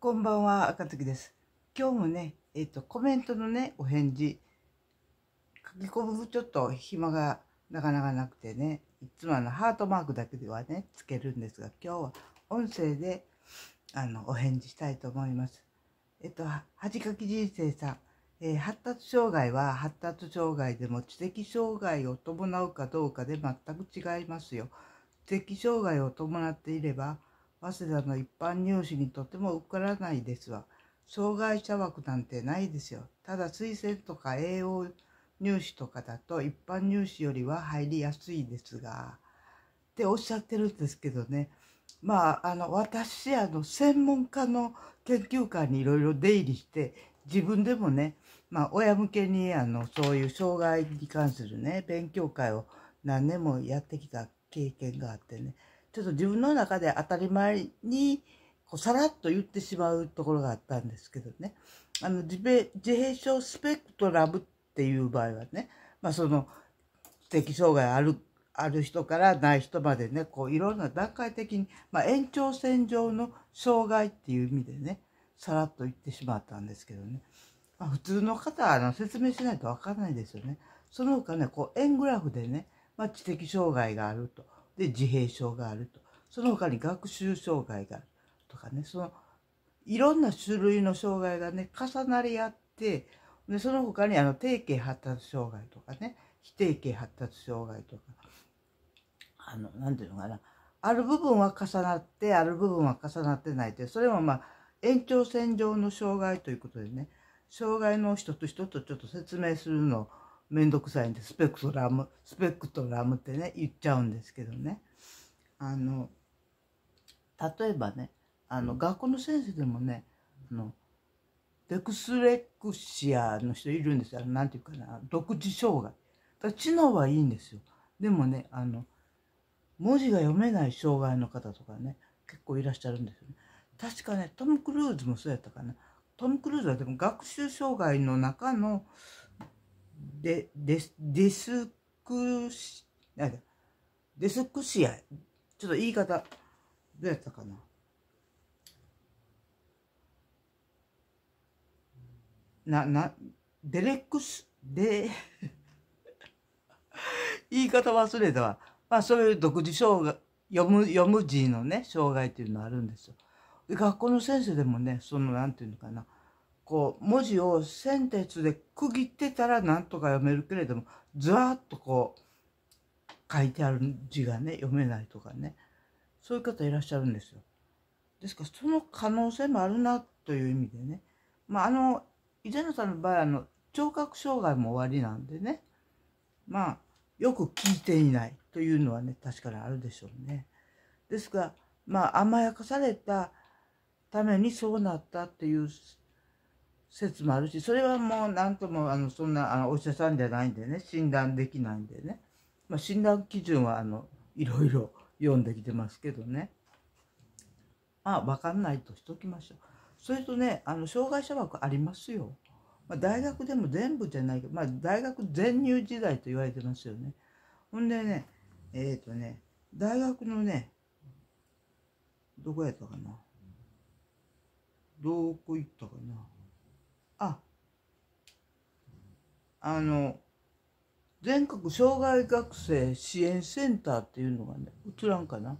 こんばんは、赤月です。今日もね、えっ、ー、と、コメントのね、お返事。書き込むちょっと暇がなかなかなくてね、いつもあの、ハートマークだけではね、つけるんですが、今日は音声で、あの、お返事したいと思います。えっ、ー、と、恥かき人生さん。えー、発達障害は発達障害でも知的障害を伴うかどうかで全く違いますよ。知的障害を伴っていれば早稲田の一般入試にとても受からないですわ。障害者枠なんてないですよ。ただ推薦とか栄養入試とかだと一般入試よりは入りやすいですが、っておっしゃってるんですけどね。まあ、あの、私、あの、専門家の研究会にいろいろ出入りして、自分でもね、まあ、親向けに、あの、そういう障害に関するね、勉強会を何年もやってきた経験があってね、ちょっと自分の中で当たり前にこうさらっと言ってしまうところがあったんですけどねあの自自閉症スペクトラムっていう場合はね、まあ、その知的障害あるある人からない人までねこういろんな段階的に、まあ、延長線上の障害っていう意味でねさらっと言ってしまったんですけどね、まあ、普通の方はあの説明しないと分かんないですよね。その他ねこう円グラフでね、まあ、知的障害があると。で自閉症があるとその他に学習障害があるとかねそのいろんな種類の障害がね重なり合ってでその他にあの定型発達障害とかね非定型発達障害とかあの何て言うのかなある部分は重なってある部分は重なってないで、それもまあ延長線上の障害ということでね障害の一つ一つちょっと説明するのを面倒くさいんでスペクトラムスペクトラムってね言っちゃうんですけどねあの例えばねあの学校の先生でもねあのデクスレクシアの人いるんですよ何て言うかな独自障害だ知能はいいんですよでもねあの文字が読めない障害の方とかね結構いらっしゃるんですよね確かねトム・クルーズもそうやったかなトム・クルーズはでも学習障害の中のデデデスクシ、デスクシア、ちょっと言い方、どうやったかな。な、な、デレックス、で、言い方忘れたわ。まあそういう独自障害、読む、読む字のね、障害っていうのはあるんですよ。学校の先生でもね、その、なんていうのかな。こう文字を先ンで区切ってたらなんとか読めるけれどもずわっとこう書いてある字がね読めないとかねそういう方いらっしゃるんですよ。ですからその可能性もあるなという意味でね、まあ、あの伊勢野さんの場合あの聴覚障害も終わりなんでねまあよく聞いていないというのはね確かにあるでしょうね。ですがまあ甘やかされたためにそうなったっていう説もあるしそれはもう何ともあのそんなあのお医者さんじゃないんでね診断できないんでね、まあ、診断基準はあのいろいろ読んできてますけどねまあ分かんないとしときましょうそれとねあの障害者枠ありますよ、まあ、大学でも全部じゃないけど、まあ、大学全入時代と言われてますよねほんでねえっ、ー、とね大学のねどこやったかなどこ行ったかなああの全国障害学生支援センターっていうのがね映らんかな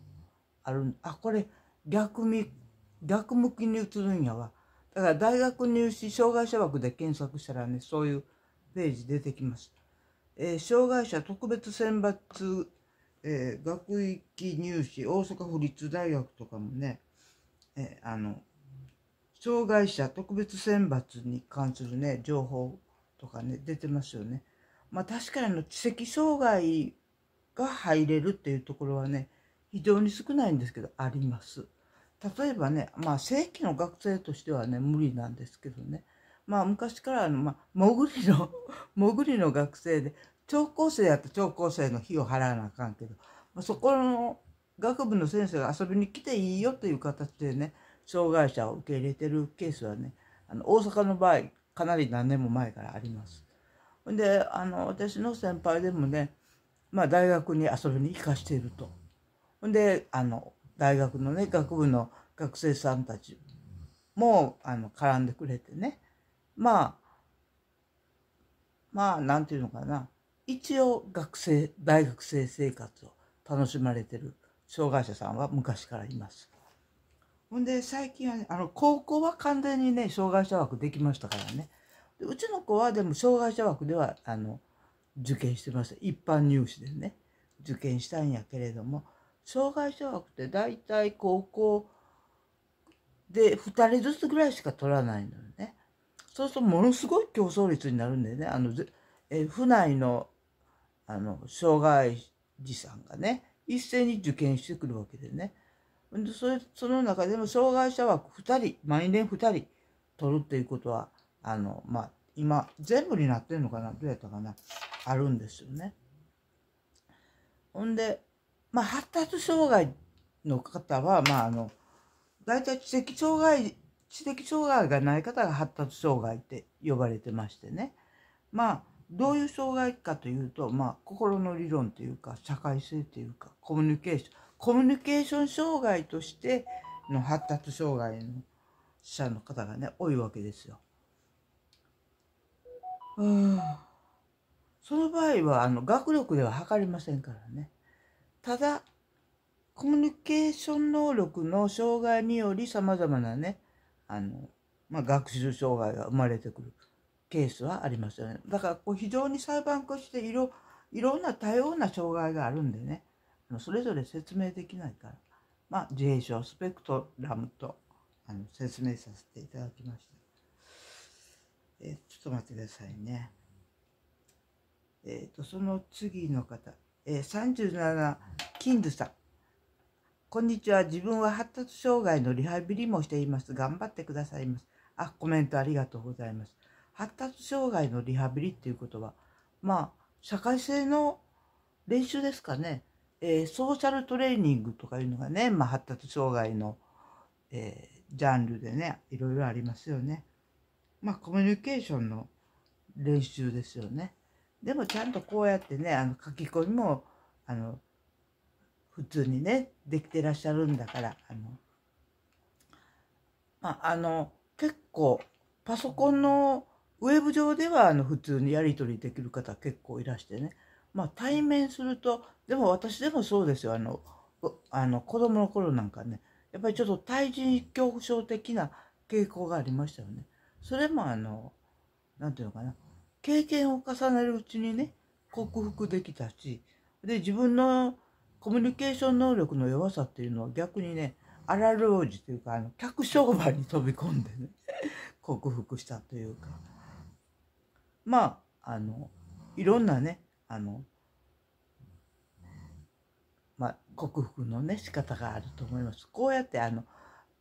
あるあこれ逆み逆向きに映るんやわだから大学入試障害者枠で検索したらねそういうページ出てきます、えー、障害者特別選抜、えー、学域入試大阪府立大学とかもね、えー、あの障害者特別選抜に関するね、情報とかね、出てますよね。まあ確かにの知的障害が入れるっていうところはね、非常に少ないんですけど、あります。例えばね、まあ正規の学生としてはね、無理なんですけどね。まあ昔からあの、まあ、潜りの 潜りの学生で、聴講生やったら聴講生の費を払わなあかんけど、まあ、そこの学部の先生が遊びに来ていいよという形でね、障害者を受け入れてるケースはねあの大阪の場合かなり何年も前からあります。ほんであの私の先輩でもね、まあ、大学に遊びに行かしていると。んであの大学のね学部の学生さんたちもあの絡んでくれてねまあまあ何ていうのかな一応学生大学生生活を楽しまれてる障害者さんは昔からいます。ほんで最近はねあの高校は完全にね障害者枠できましたからねでうちの子はでも障害者枠ではあの受験してました一般入試でね受験したんやけれども障害者枠って大体高校で2人ずつぐらいしか取らないのよねそうするとものすごい競争率になるんでねあのえ府内のあの障害児さんがね一斉に受験してくるわけでね。その中でも障害者は2人、毎年2人取るっていうことは、あの、まあ、今、全部になってるのかな、どうやったかな、あるんですよね。ほんで、まあ、発達障害の方は、まあ、あの、大体知的障害、知的障害がない方が発達障害って呼ばれてましてね。まあ、どういう障害かというと、まあ、心の理論というか、社会性というか、コミュニケーション。コミュニケーション障害としての発達障害の者の方がね多いわけですよ。うんその場合はあの学力では測りませんからね。ただコミュニケーション能力の障害によりさまざまなねあの、まあ、学習障害が生まれてくるケースはありますよね。だからこう非常に裁判としていろいろんな多様な障害があるんでねそれぞれ説明できないから、まあ、自閉症スペクトラムとあの説明させていただきました。えちょっと待ってくださいね。えっ、ー、と、その次の方、えー、37、キンドさん。こんにちは。自分は発達障害のリハビリもしています。頑張ってくださいます。あ、コメントありがとうございます。発達障害のリハビリっていうことは、まあ、社会性の練習ですかね。えー、ソーシャルトレーニングとかいうのがね、まあ、発達障害の、えー、ジャンルでねいろいろありますよね。まあコミュニケーションの練習ですよね。でもちゃんとこうやってねあの書き込みもあの普通にねできてらっしゃるんだからあの、まあ、あの結構パソコンのウェブ上ではあの普通にやり取りできる方結構いらしてね。まあ、対面するとでも私でもそうですよあのあの子供の頃なんかねやっぱりちょっと対人恐怖症的な傾向がありましたよね。それもあの何て言うのかな経験を重ねるうちにね克服できたしで自分のコミュニケーション能力の弱さっていうのは逆にね荒療子というかあの客商売に飛び込んでね 克服したというかまああのいろんなねあの、まあ、克服のね仕方があると思います。こうやってあの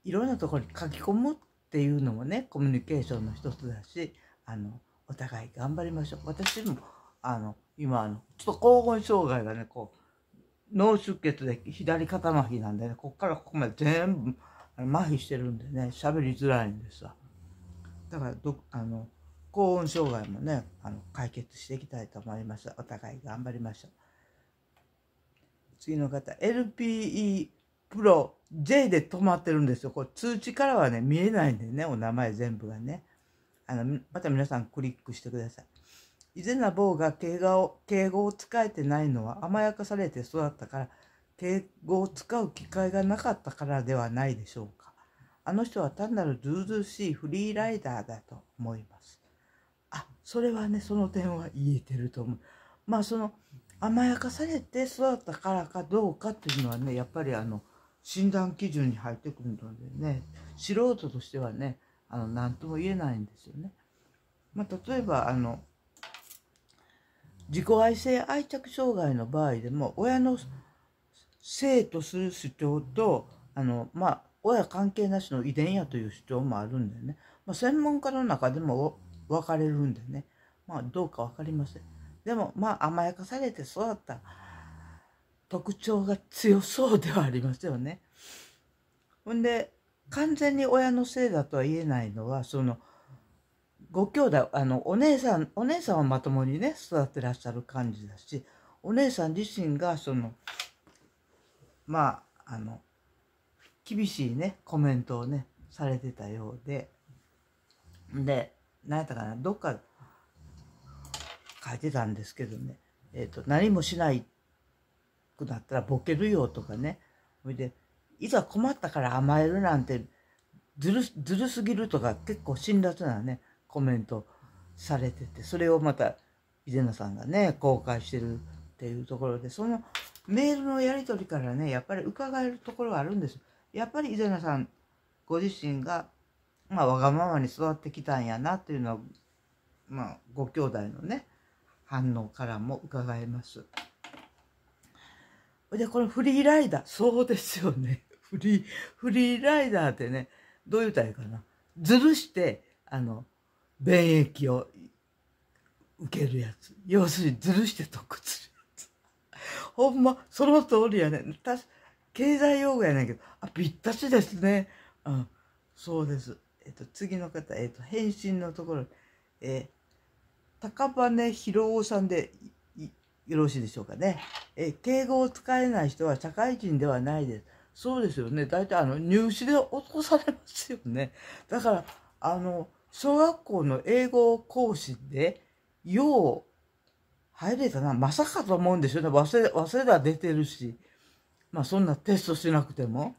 いろんなところに書き込むっていうのもねコミュニケーションの一つだしあのお互い頑張りましょう。私もあの今あのちょっと高温障害がねこう脳出血で左肩麻痺なんでねこっからここまで全部麻痺してるんでね喋りづらいんですわ。だからどあの高温障害もねあの解決していきたいと思いますお互い頑張りましょう次の方 LPE プロ J で止まってるんですよこれ通知からはね見えないんでねお名前全部がねあのまた皆さんクリックしてください以前な坊が敬語を敬語を使えてないのは甘やかされて育ったから敬語を使う機会がなかったからではないでしょうかあの人は単なるずうずしいフリーライダーだと思いますそれはねその点は言えてると思うまあその甘やかされて育ったからかどうかっていうのはねやっぱりあの診断基準に入ってくるのでね素人としてはねあの何とも言えないんですよね。まあ、例えばあの自己愛性愛着障害の場合でも親の性とする主張とあの、まあ、親関係なしの遺伝やという主張もあるんだよね、まあ、専門家の中でも別れるんでね。まあ、どうか分かりません。でも、まあ、甘やかされて育った特徴が強そうではありますよね。ほんで、完全に親のせいだとは言えないのは、その、ご兄弟、あの、お姉さん、お姉さんはまともにね、育ってらっしゃる感じだし、お姉さん自身が、その、まあ、あの、厳しいね、コメントをね、されてたようで、で、何やったかなどっか書いてたんですけどね、えーと、何もしないくなったらボケるよとかねそれでいざ困ったから甘えるなんてずるずるすぎるとか結構辛辣なねコメントされててそれをまた秀野さんがね公開してるっていうところでそのメールのやり取りからねやっぱり伺えるところがあるんですやっぱり伊勢名さんご自身がまあ、わがままに育ってきたんやなというのは、まあ、ご兄弟のね、反応からも伺えます。で、このフリーライダー、そうですよね。フリー、フリーライダーってね、どういうたらいいかな。ずるして、あの、便益を受けるやつ。要するに、ずるして得するやつ。ほんま、その通りやね。た経済用語やねんけど、あ、ぴったしですね。うん、そうです。えっと、次の方、えっと、返信のところ、えー、高羽広夫さんでよろしいでしょうかね。えー、敬語を使えない人は社会人ではないです。そうですよね。大体、あの、入試で落とされますよね。だから、あの、小学校の英語講師で、よう、入れたな。まさかと思うんですよね。忘れ、忘れは出てるし。まあ、そんなテストしなくても。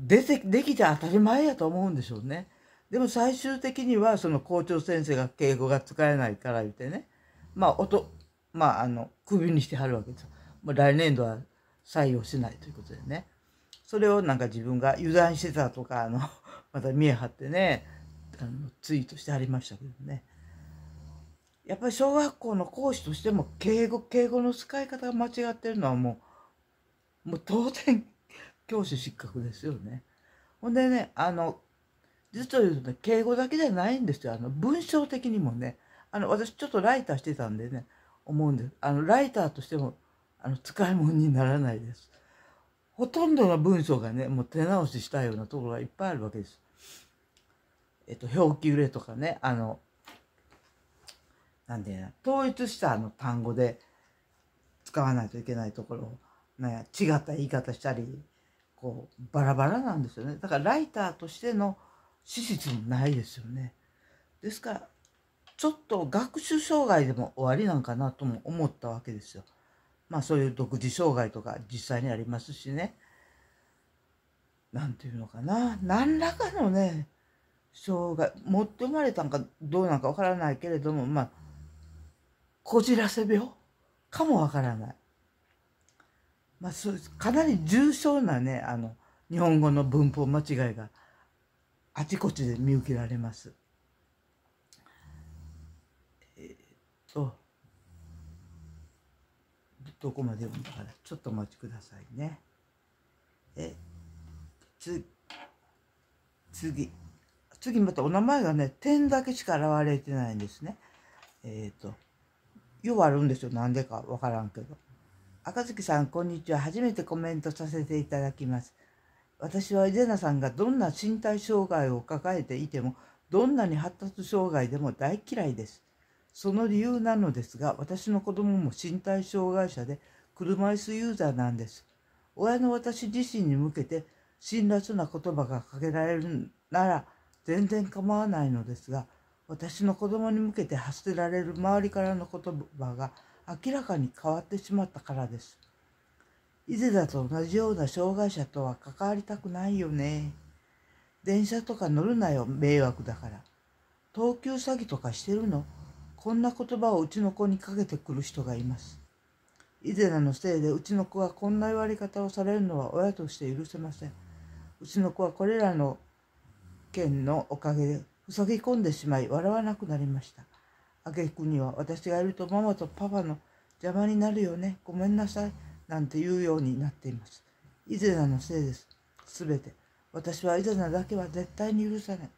出てできて当たり前やと思うんでしょうね。でも最終的にはその校長先生が敬語が使えないから言ってねまあ音まああの首にしてはるわけですもう来年度は採用しないということでねそれをなんか自分が油断してたとかあの また見え張ってねあのツイートしてはりましたけどねやっぱり小学校の講師としても敬語敬語の使い方が間違ってるのはもうもう当然教師失格ですよね。ほんでね、あの、実は言うとね、敬語だけじゃないんですよ。あの、文章的にもね、あの、私ちょっとライターしてたんでね、思うんです。あの、ライターとしても、あの、使い物にならないです。ほとんどの文章がね、もう手直ししたようなところがいっぱいあるわけです。えっと、表記売れとかね、あの、なんていうの、統一したあの単語で使わないといけないところを、なんや、違った言い方したり、こうバラバラなんですよねだからライターとしての資質もないですよねですからちょっと学習障害でも終わりなんかなとも思ったわけですよまあそういう独自障害とか実際にありますしね何て言うのかな何らかのね障害持って生まれたんかどうなんかわからないけれどもまあこじらせ病かもわからないまあ、そうかなり重症なねあの日本語の文法間違いがあちこちで見受けられます。えー、っとどこまで読んだからちょっとお待ちくださいね。え次。次次またお名前がね点だけしか現れてないんですね。えー、っとようあるんですよなんでかわからんけど。赤月さん、こんにちは。初めてコメントさせていただきます。私はイゼナさんがどんな身体障害を抱えていても、どんなに発達障害でも大嫌いです。その理由なのですが、私の子供も身体障害者で、車椅子ユーザーなんです。親の私自身に向けて、辛辣な言葉がかけられるなら、全然構わないのですが、私の子供に向けて発せられる周りからの言葉が、明らかに変わってしまったからです。以前だと同じような障害者とは関わりたくないよね。電車とか乗るなよ、迷惑だから。東急詐欺とかしてるのこんな言葉をうちの子にかけてくる人がいます。イゼナのせいでうちの子がこんな言われ方をされるのは親として許せません。うちの子はこれらの件のおかげで塞ぎ込んでしまい笑わなくなりました。あげくには私がいるとママとパパの邪魔になるよね。ごめんなさい。なんて言うようになっています。イゼナのせいです。すべて。私はイゼナだけは絶対に許さない。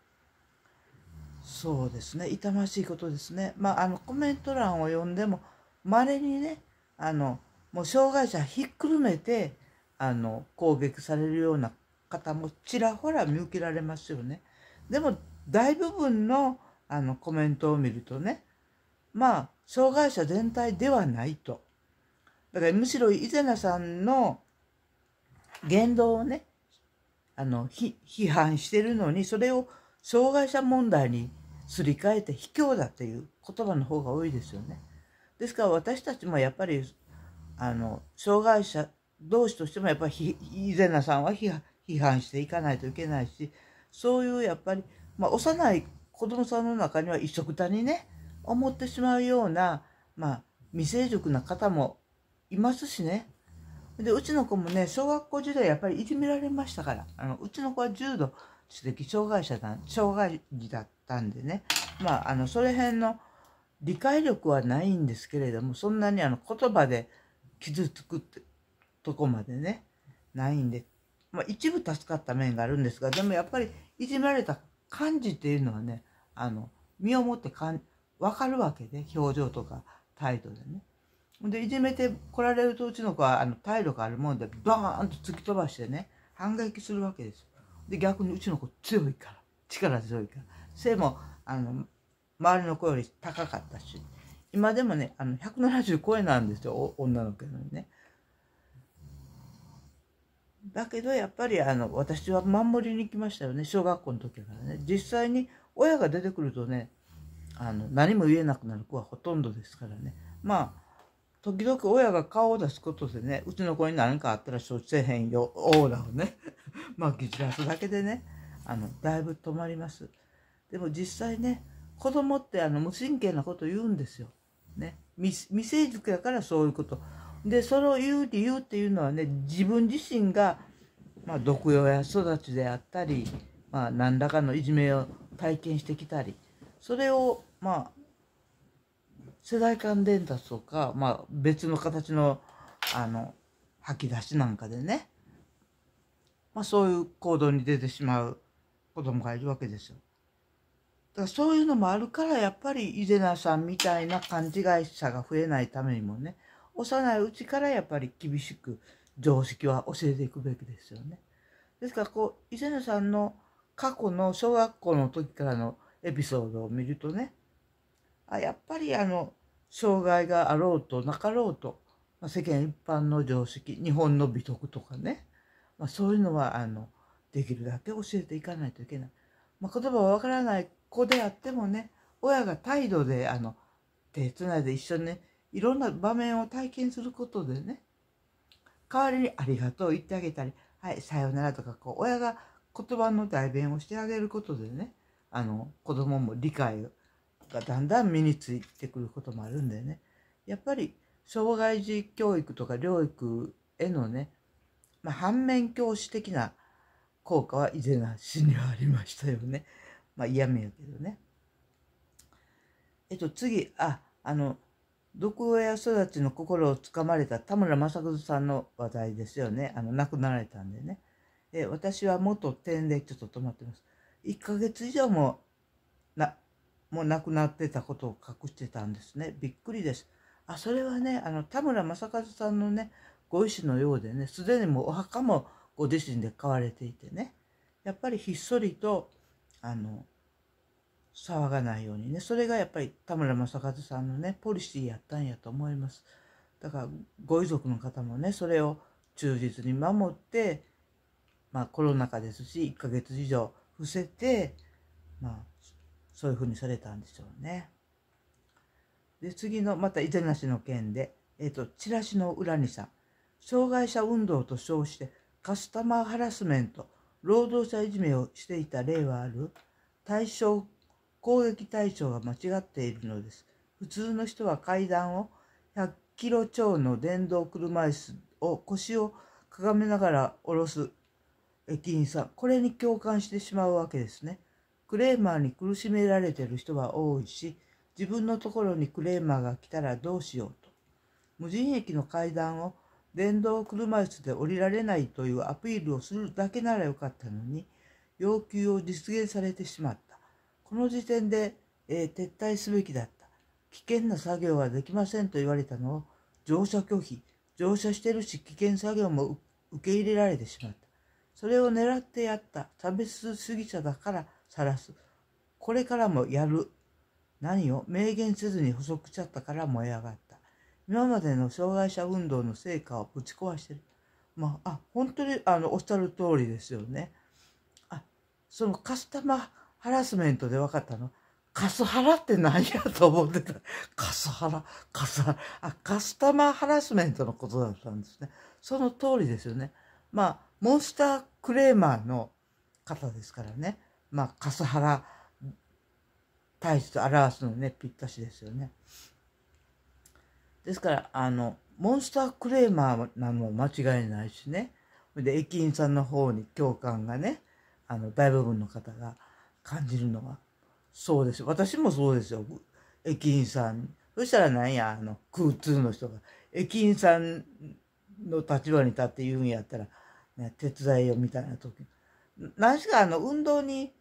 そうですね。痛ましいことですね。まあ、あの、コメント欄を読んでも、稀にね、あの、もう障害者ひっくるめて、あの、攻撃されるような方もちらほら見受けられますよね。でも、大部分の、あの、コメントを見るとね、まあ、障害者全体ではないと。だからむしろ伊勢名さんの言動をね、あの、批判してるのに、それを障害者問題にすり替えて卑怯だっていう言葉の方が多いですよね。ですから私たちもやっぱり、あの、障害者同士としてもやっぱり、伊勢名さんは批判していかないといけないし、そういうやっぱり、まあ、幼い子供さんの中には一緒くたにね、思ってしまうような、まあ、未成熟な方もいますしね。で、うちの子もね、小学校時代やっぱりいじめられましたから、あの、うちの子は重度知的障害者だ、障害児だったんでね、まあ、あの、それ辺の理解力はないんですけれども、そんなにあの、言葉で傷つくってとこまでね、ないんで、まあ、一部助かった面があるんですが、でもやっぱりいじめられた感じっていうのはね、あの、身をもって感分かるわけで、表情とか態度でね。で、いじめて来られると、うちの子はあの態度があるもんで、バーンと突き飛ばしてね、反撃するわけですよ。で、逆にうちの子強いから、力強いから。背も、あの、周りの子より高かったし、今でもね、あの、170超なんですよ、女の子のね。だけどやっぱりあの私は守りに行きましたよね小学校の時からね実際に親が出てくるとねあの何も言えなくなる子はほとんどですからねまあ時々親が顔を出すことでねうちの子に何かあったら承知せへんよオーラをね まあギジラスだけでねあのだいぶ止まりますでも実際ね子供ってあの無神経なこと言うんですよ、ね、未成熟やからそういうことでそれを言う理由っていうのはね自分自身が、まあ、毒用や育ちであったり、まあ、何らかのいじめを体験してきたりそれをまあ世代間伝達とか、まあ、別の形のあの吐き出しなんかでね、まあ、そういう行動に出てしまう子供がいるわけですよ。だからそういうのもあるからやっぱりイデナさんみたいな勘違い者が増えないためにもね幼いうちからやっぱり厳しく常識は教えていくべきですよね。ですからこう伊デナさんの過去の小学校の時からのエピソードを見るとねあやっぱりあの障害があろうとなかろうと、まあ、世間一般の常識日本の美徳とかね、まあ、そういうのはあのできるだけ教えていかないといけない、まあ、言葉はわからない子であってもね親が態度であの手つないで一緒にねいろんな場面を体験することでね代わりに「ありがとう」言ってあげたり「はいさようなら」とかこう親が言葉の代弁をしてあげることでねあの子供も理解がだんだん身についてくることもあるんでねやっぱり障害児教育とか療育へのね、まあ、反面教師的な効果は以前なしにはありましたよね。まあ嫌味やけどね。えっと次、あ、あの、毒親育ちの心をつかまれた田村正和さんの話題ですよね。あの、亡くなられたんでね。で、私は元天でちょっと止まってます。1ヶ月以上もなもう亡くなってたことを隠してたんですねびっくりですあそれはねあの田村正和さんのねご意志のようでねすでにもうお墓もご自身で買われていてねやっぱりひっそりとあの騒がないようにねそれがやっぱり田村正和さんのねポリシーやったんやと思いますだからご遺族の方もねそれを忠実に守ってまあコロナ禍ですし1ヶ月以上伏せて、まあ、そういうふうにされたんでしょうね。で、次の、また、い手なしの件で、えっ、ー、と、チラシの裏にさ、障害者運動と称して、カスタマーハラスメント、労働者いじめをしていた例はある対象、攻撃対象が間違っているのです。普通の人は階段を100キロ超の電動車椅子を腰をかがめながら下ろす駅員さん、これに共感してしまうわけですね。クレーマーに苦しめられてる人は多いし、自分のところにクレーマーが来たらどうしようと。無人駅の階段を電動車椅子で降りられないというアピールをするだけならよかったのに、要求を実現されてしまった。この時点で、えー、撤退すべきだった。危険な作業はできませんと言われたのを乗車拒否、乗車してるし危険作業も受け入れられてしまった。それを狙ってやった。差別主義者だから晒す。これからもやる。何を明言せずに補足しちゃったから燃え上がった。今までの障害者運動の成果をぶち壊してる。まあ、あ本当にあのおっしゃる通りですよね。あそのカスタマーハラスメントで分かったのカスハラって何やと思ってた。カスハラ、カスハラ。あ、カスタマーハラスメントのことだったんですね。その通りですよね。まあ、モンスタークレーマーの方ですからね。まあ、笠原大使と表すのね、ぴったしですよね。ですから、あの、モンスタークレーマーなのも間違いないしね。で、駅員さんの方に共感がね、あの、大部分の方が感じるのは、そうです。私もそうですよ。駅員さん。そしたらなんや、あの、空通の人が、駅員さんの立場に立って言うんやったら、ね、手伝いよみたいな時。何しかあの、運動に、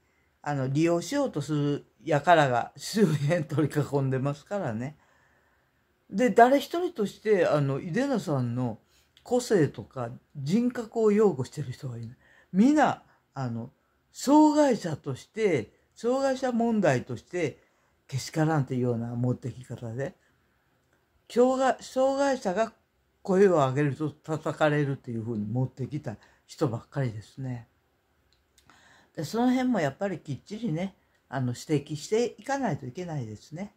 あの、利用しようとする輩が周辺取り囲んでますからね。で、誰一人として、あの、井出野さんの個性とか人格を擁護してる人はいない。みんな、あの、障害者として、障害者問題として、けしからんというような持ってき方で、障害障害者が声を上げると叩かれるっていうふうに持ってきた人ばっかりですね。でその辺もやっぱりきっちりねあの指摘していかないといけないですね。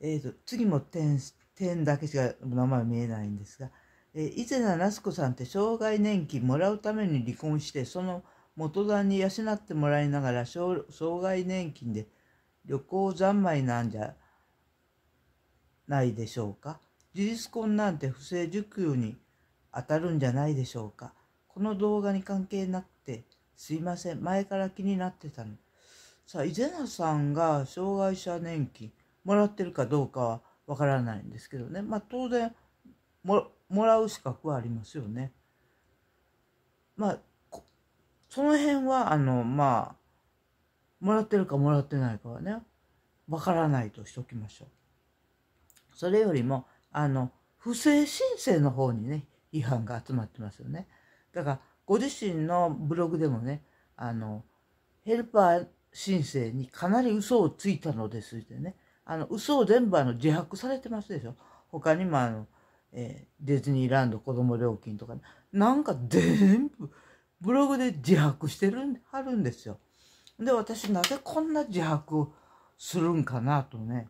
えーと、次も点点だけしか名前見えないんですが、えー、伊勢名那須子さんって障害年金もらうために離婚してその元旦に養ってもらいながら障害年金で旅行三昧なんじゃないでしょうか。事実婚なんて不正受給に当たるんじゃないでしょうか。この動画に関係なくて、すいません。前から気になってたの。さあ、伊勢名さんが障害者年金もらってるかどうかはわからないんですけどね。まあ、当然も、もらう資格はありますよね。まあ、その辺は、あの、まあ、もらってるかもらってないかはね、わからないとしておきましょう。それよりも、あの不正申請の方にね批判が集まってますよね。だからご自身のブログでもねあのヘルパー申請にかなり嘘をついたのですってねあの嘘を全部あの自白されてますでしょ。他にもあの、えー、ディズニーランド子ども料金とか、ね、なんか全部ブログで自白してるあるんですよ。で私なぜこんな自白をするんかなとね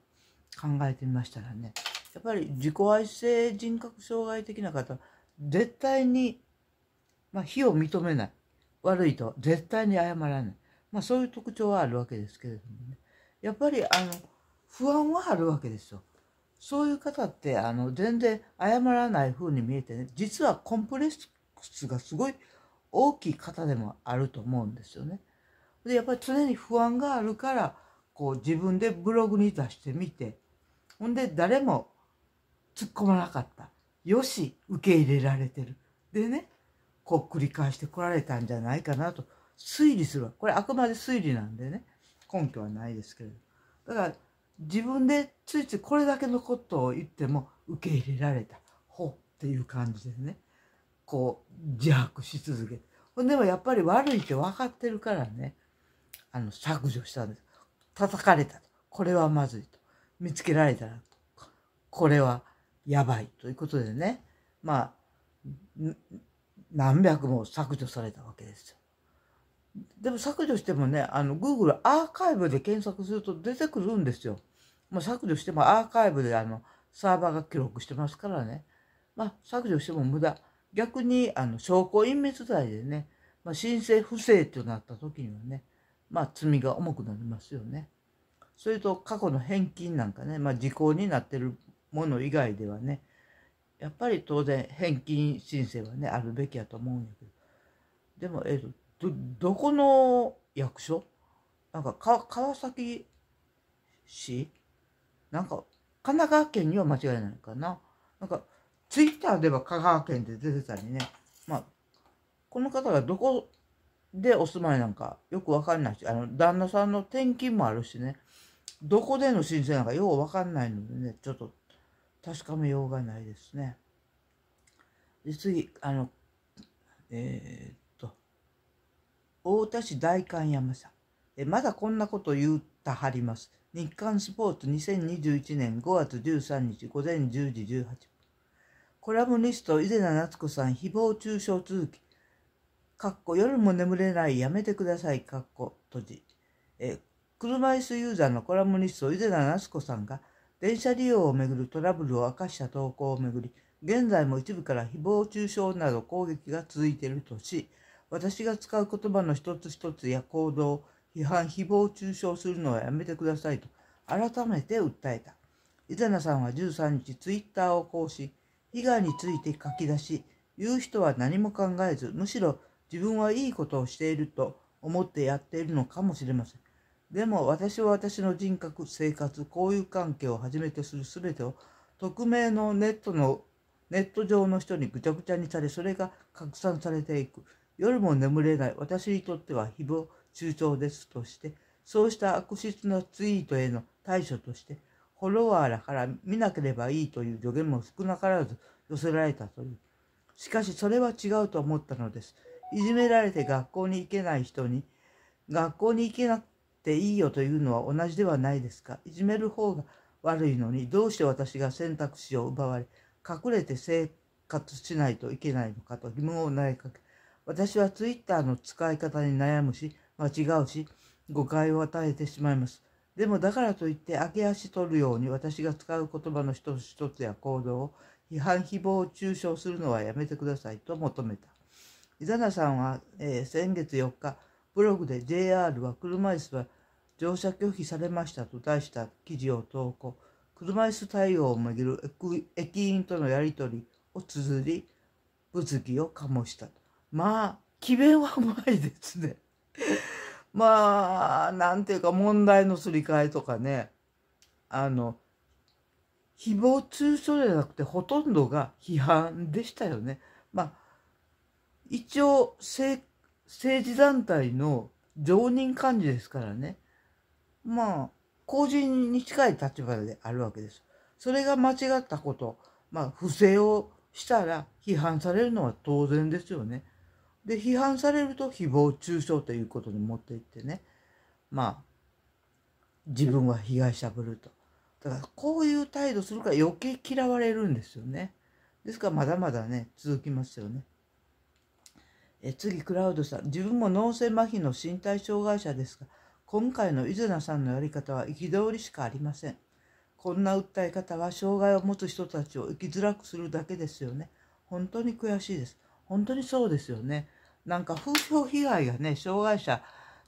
考えてみましたらねやっぱり自己愛性人格障害的な方絶対に、まあ、非を認めない悪いと絶対に謝らない、まあ、そういう特徴はあるわけですけれどもねやっぱりあの不安はあるわけですよ。そういう方ってあの全然謝らない風に見えてね実はコンプレックスがすごい大きい方でもあると思うんですよね。でやっぱり常に不安があるからこう自分でブログに出してみてほんで誰も突っ込まなかった。よし、受け入れられてる。でね、こう繰り返してこられたんじゃないかなと推理するわ。これあくまで推理なんでね、根拠はないですけれど。だから自分でついついこれだけのことを言っても受け入れられた。ほっていう感じでね、こう自白し続けて。ほんでもやっぱり悪いって分かってるからね、あの削除したんです。叩かれたと。これはまずいと。見つけられたらと。これはやばいということでね、まあ、何百も削除されたわけですよ。でも削除してもね、あの、Google アーカイブで検索すると出てくるんですよ。まあ、削除してもアーカイブであの、サーバーが記録してますからね。まあ、削除しても無駄。逆に、あの、証拠隠滅罪でね、まあ、申請不正となった時にはね、まあ、罪が重くなりますよね。それと、過去の返金なんかね、まあ、時効になってるもの以外ではねやっぱり当然返金申請はねあるべきやと思うんやけどでも、えとどどこの役所なんかか川崎市なんか神奈川県には間違いないかななんかツイッターでは香川県で出てたりねまあこの方がどこでお住まいなんかよくわかんないしあの旦那さんの転勤もあるしねどこでの申請なんかようわかんないのでねちょっと確かめようがないですね。で次あのえー、っと太田市代官山さんえまだこんなこと言うたはります日刊スポーツ2021年5月13日午前10時18分コラムニスト井出名夏子さん誹謗中傷続きかっこ夜も眠れないやめてくださいかっこ閉じえ車椅子ユーザーのコラムニスト井出名夏子さんが「電車利用をめぐるトラブルを明かした投稿をめぐり、現在も一部から誹謗中傷など攻撃が続いているとし、私が使う言葉の一つ一つや行動、批判、誹謗中傷するのはやめてくださいと改めて訴えた。イザナさんは13日ツイッターを更新、被害について書き出し、言う人は何も考えず、むしろ自分はいいことをしていると思ってやっているのかもしれません。でも私は私の人格、生活、交友関係をはじめとする全てを匿名のネットのネット上の人にぐちゃぐちゃにされ、それが拡散されていく。夜も眠れない。私にとっては誹謗中傷ですとして、そうした悪質なツイートへの対処として、フォロワーらから見なければいいという助言も少なからず寄せられたという。しかしそれは違うと思ったのです。いじめられて学校に行けない人に、学校に行けなくでいいよというのは同じではないですかいじめる方が悪いのにどうして私が選択肢を奪われ隠れて生活しないといけないのかと疑問を投げかけ私はツイッターの使い方に悩むし間違うし誤解を与えてしまいますでもだからといって揚げ足取るように私が使う言葉の一つ一つや行動を批判誹謗中傷するのはやめてくださいと求めたイザナさんは、えー、先月4日ブログで JR は車椅子は乗車拒否されましたと題した記事を投稿、車椅子対応をめぐる駅員とのやり取りを綴り、物議を醸した。まあ、機弁はうまいですね。まあ、なんていうか問題のすり替えとかね、あの、誹謗中傷じゃなくてほとんどが批判でしたよね。まあ、一応政治団体の常任幹事ですからね。まあ、公人に近い立場であるわけです。それが間違ったこと、まあ、不正をしたら批判されるのは当然ですよね。で、批判されると誹謗中傷ということに持っていってね、まあ、自分は被害者ぶると。だから、こういう態度するから余計嫌われるんですよね。ですから、まだまだね、続きますよね。え次、クラウドさん。自分も脳性麻痺の身体障害者ですが、今回のイズナさんのやり方は憤りしかありません。こんな訴え方は障害を持つ人たちを生きづらくするだけですよね。本当に悔しいです。本当にそうですよね。なんか風評被害がね、障害者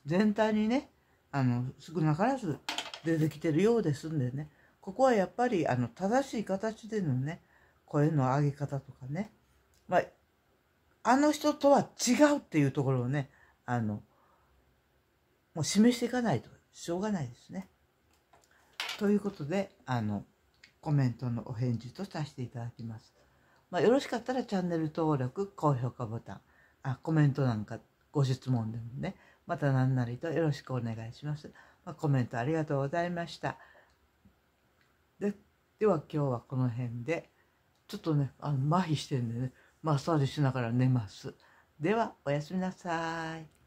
全体にね、あの、少なからず出てきてるようですんでね、ここはやっぱり、あの、正しい形でのね、声の上げ方とかね、まあ、あの人とは違うっていうところをね、あの、もう示していかないとしょうがないですね。ということで、あの、コメントのお返事とさせていただきます。まあ、よろしかったらチャンネル登録、高評価ボタン、あコメントなんかご質問でもね、また何なりとよろしくお願いします。まあ、コメントありがとうございました。ででは今日はこの辺で、ちょっとね、あの麻痺してるんでね、マッサージしながら寝ます。では、おやすみなさい。